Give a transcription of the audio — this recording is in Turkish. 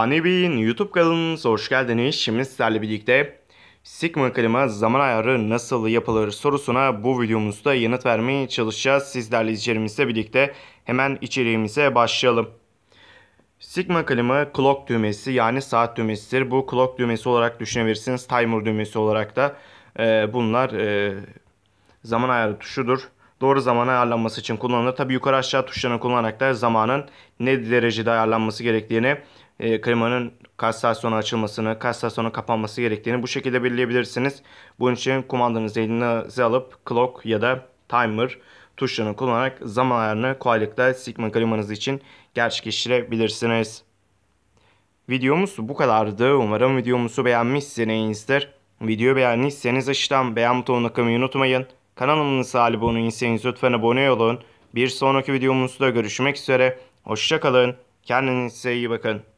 Anebey'in YouTube kanalınıza hoş geldiniz. Şimdi sizlerle birlikte Sigma klima zaman ayarı nasıl yapılır sorusuna bu videomuzda yanıt vermeye çalışacağız. Sizlerle izleyicilerimizle birlikte hemen içeriğimize başlayalım. Sigma klima clock düğmesi yani saat düğmesidir. Bu clock düğmesi olarak düşünebilirsiniz. Timer düğmesi olarak da e, bunlar e, zaman ayarı tuşudur doğru zaman ayarlanması için kullanılır. Tabi yukarı aşağı tuşlarını kullanarak da zamanın ne derecede ayarlanması gerektiğini e, klimanın kaç saat sonra açılmasını, kaç saat sonra kapanması gerektiğini bu şekilde belirleyebilirsiniz. Bunun için kumandanızı elinize alıp clock ya da timer tuşlarını kullanarak zaman ayarını kolaylıkla Sigma klimanız için gerçekleştirebilirsiniz. Videomuz bu kadardı. Umarım videomuzu beğenmişsinizdir. Videoyu beğendiyseniz aşağıdan beğen butonuna kılmayı unutmayın. Kanalımıza abone değilseniz lütfen abone olun. Bir sonraki videomuzda görüşmek üzere. Hoşçakalın. Kendinize iyi bakın.